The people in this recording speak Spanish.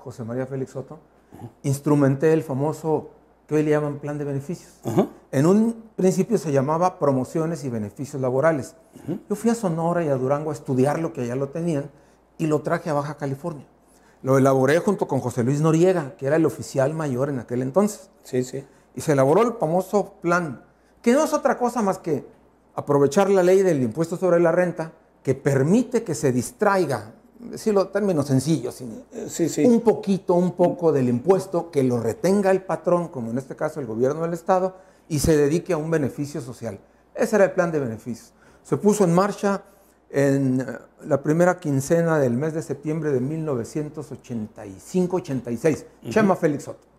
José María Félix Soto, instrumenté el famoso que hoy le llaman plan de beneficios. En un principio se llamaba promociones y beneficios laborales. Yo fui a Sonora y a Durango a estudiar lo que allá lo tenían y lo traje a Baja California. Lo elaboré junto con José Luis Noriega, que era el oficial mayor en aquel entonces. Sí, sí. Y se elaboró el famoso plan, que no es otra cosa más que aprovechar la ley del impuesto sobre la renta que permite que se distraiga decirlo términos sencillos, eh, un poquito, un poco del impuesto que lo retenga el patrón, como en este caso el gobierno del Estado, y se dedique a un beneficio social. Ese era el plan de beneficios. Se puso en marcha en eh, la primera quincena del mes de septiembre de 1985-86. Chema Félix Soto.